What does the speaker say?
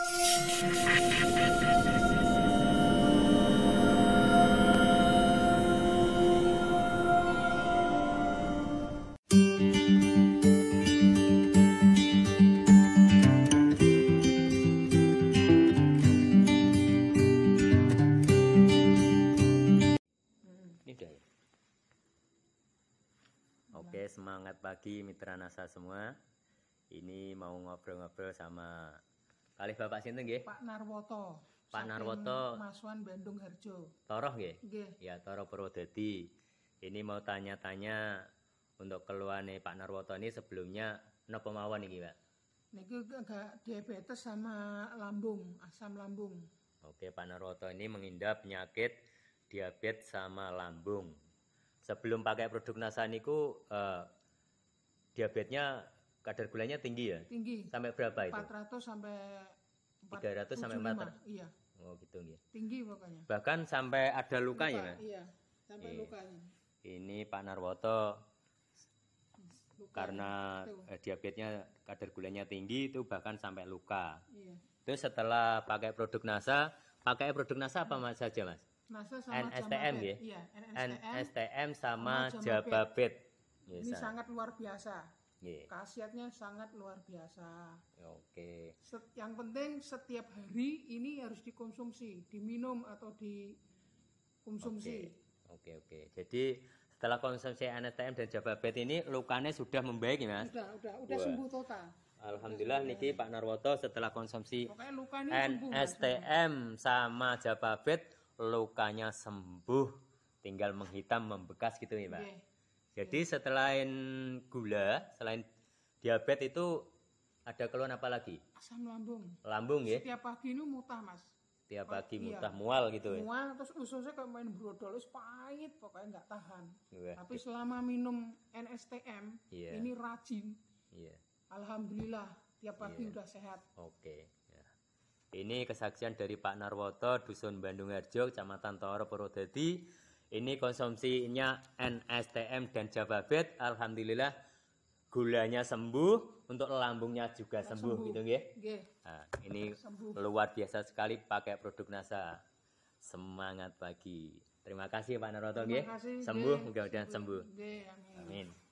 Oke, semangat pagi mitra NASA semua. Ini mau ngobrol-ngobrol sama Kalih Bapak sinten nggih? Pak Narwoto. Pak Narwoto. Masuan Bandung Harjo. Toroh nggih? Nggih. Ya Toroh Purwodadi. Ini mau tanya-tanya untuk keluarnya Pak Narwoto ini sebelumnya napa mawon iki, Pak? Niki agak diabetes sama lambung, asam lambung. Oke, Pak Narwoto ini mengidap penyakit diabetes sama lambung. Sebelum pakai produk NASA niku eh, diabetesnya kadar gulanya tinggi ya? Tinggi. Sampai berapa itu? 400 sampai 300 sampai ratus. Iya. Oh gitu ya. Tinggi pokoknya. Bahkan sampai ada luka, ya, Iya, sampai iya. lukanya. Ini Pak Narwoto karena eh, diabetesnya kadar gulanya tinggi itu bahkan sampai luka. Iya. Terus setelah pakai produk NASA, pakai produk NASA apa Mas saja, Mas? NASA sama NSTM ya? Iya, NSTM, sama, sama Jababet. Iya, Ini sangat luar biasa yeah. khasiatnya sangat luar biasa. Ya, oke. Okay. Yang penting setiap hari ini harus dikonsumsi, diminum atau dikonsumsi. Oke, okay. oke. Okay, okay. Jadi setelah konsumsi NSTM dan Jababet ini lukanya sudah membaik, ya, Mas? Sudah, sudah, sudah Wah. sembuh total. Alhamdulillah niki Pak Narwoto setelah konsumsi NSTM sama Jababet lukanya sembuh tinggal menghitam membekas gitu nih, ya, Pak. Yeah. Jadi selain gula, selain diabetes itu ada keluhan apa lagi? Asam lambung. Lambung ya? Setiap pagi ini mutah mas. Setiap pagi oh, mutah iya. mual gitu ya? Mual terus ususnya kayak main brodol, pahit pokoknya nggak tahan. Wah. Iya. Tapi selama minum NSTM yeah. ini rajin. Yeah. Alhamdulillah tiap pagi yeah. udah sehat. Oke. Okay. Ya. Ini kesaksian dari Pak Narwoto, Dusun Bandung Harjo, Kecamatan Toro Purwodadi ini konsumsinya NSTM dan Jababet, alhamdulillah gulanya sembuh, untuk lambungnya juga sembuh, sembuh. gitu ya. Nah, ini sembuh. luar biasa sekali pakai produk NASA. Semangat pagi. Terima kasih Pak Naroto Terima kasih, Sembuh, mudah-mudahan sembuh. Gye, amin. amin.